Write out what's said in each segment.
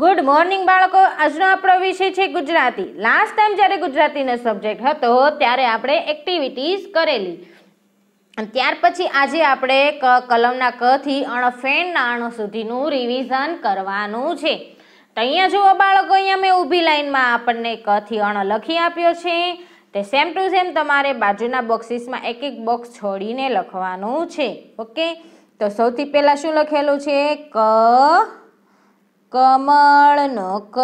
good morning બાળકો આજનો આપણો વિષય છે ગુજરાતી લાસ્ટ ટાઈમ જ્યારે ગુજરાતીનો સબ્જેક્ટ હતો ત્યારે આપણે એક્ટિવિટીઝ કરેલી ત્યાર પછી આજે આપણે ક કલમના કથી અણ અણફેણના અણ સુધીનું રિવિઝન કરવાનું છે તો અહીંયા જુઓ બાળકો અહીંયા મેં ઊભી લાઈનમાં આપણને કથી અણ લખી આપ્યો છે તે સેમ ટુ સેમ તમારે બાજુના બોક્સીસમાં એક એક બોક્સ છોડીને લખવાનું છે ઓકે તો સૌથી પહેલાં શું લખેલું છે ક કમળનો ક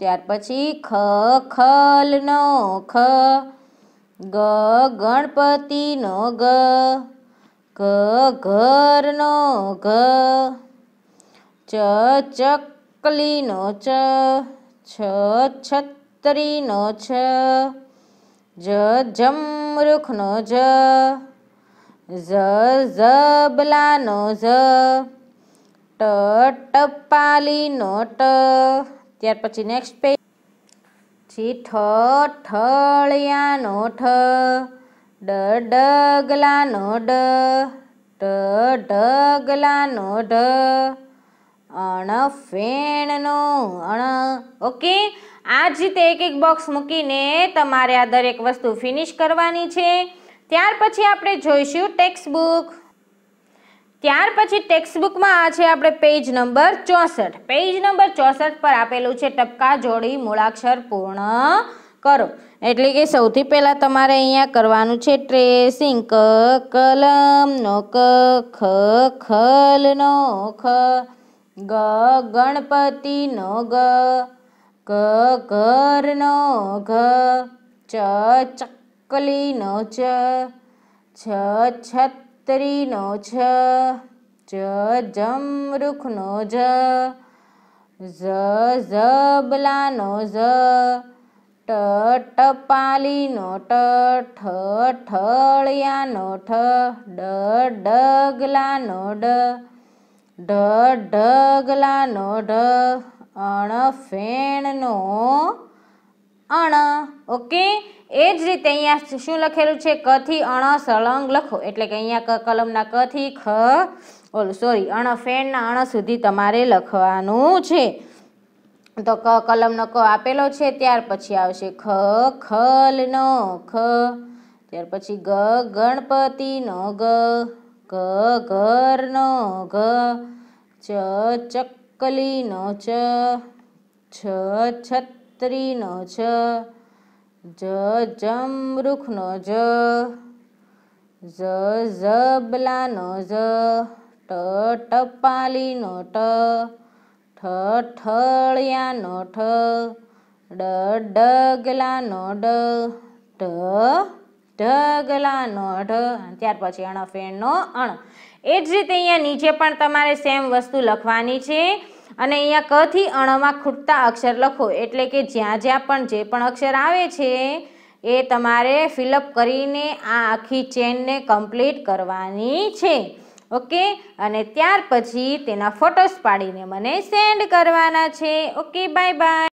ત્યાર પછી ખ ખલનો ખ ગ ગણપતિનો ગ ઘ ઘરનો ઘ ચ ચકલીનો ચ છ છત્રીનો છ જ જમરૂખનો જ ઝ ઝબલાનો ઝ ટ ટપાલી ટ ત્યાર પછી નેક્સ્ટ પેજ પછી ઠ ઠળિયાનો ઠ ડ ડગલાનો ડ ઢ ઢગલાનો ઢ અણ ફેણનો અણ ઓકે આ જ રીતે એક એક બોક્સ મૂકીને તમારે આ દરેક વસ્તુ ફિનિશ કરવાની છે ત્યાર પછી આપણે જોઈશું ટેક્સ્ટ બુક ત્યાર પછી ટેક્સ્ટ બુકમાં આ છે આપણે પેજ નંબર ચોસઠ પેજ નંબર ચોસઠ પર આપેલું છે ટપકા જોડી મૂળાક્ષર પૂર્ણ કરો એટલે કે સૌથી પહેલાં તમારે અહીંયા કરવાનું છે ટ્રેસિંગ ક કલમનો ક ખ ખલનો ખ ગ ગણપતિ ગણપતિનો ગ ક ઘરનો ઘ ચ ચકલીનો ચ છ છત તરીનો છ ચ જ જમરૂખનો જ ઝ ઝબલાનો ઝ ટ ટપાલીનો ટ ઠ ઠળિયાનો ઠ ડ ડગલાનો ડ ઢ ઢગલાનો ઢ અણફેણનો અણ ઓકે એ જ રીતે અહીંયા શું લખેલું છે ક અણ સળંગ લખો એટલે કે અહીંયા કલમના ક ખ ઓલું સોરી અણ ફેણના અણ સુધી તમારે લખવાનું છે તો ક કલમનો ક આપેલો છે ત્યાર પછી આવશે ખ ખલ ખલનો ખ ત્યાર પછી ગ ગણપતિનો ગ ગ ઘરનો ઘ ચ ચકલીનો ચ છ છત ત્રીનો જ જમ જમરૂખનો જ જ ઝબલાનો જ ટ ટપાલીનો ટ ઠ ઠળિયાનો ઠ ડ ડગલાનો ડ ઢ ઢગલાનો ઢ ત્યાર પછી અણફેણનો અણ એ જ રીતે અહીંયા નીચે પણ તમારે સેમ વસ્તુ લખવાની છે અને અહીંયા કથી અણમાં ખૂટતા અક્ષર લખો એટલે કે જ્યાં જ્યાં પણ જે પણ અક્ષર આવે છે એ તમારે ફિલઅપ કરીને આ આખી ચેનને કમ્પ્લીટ કરવાની છે ઓકે અને ત્યાર પછી તેના ફોટોસ પાડીને મને સેન્ડ કરવાના છે ઓકે બાય બાય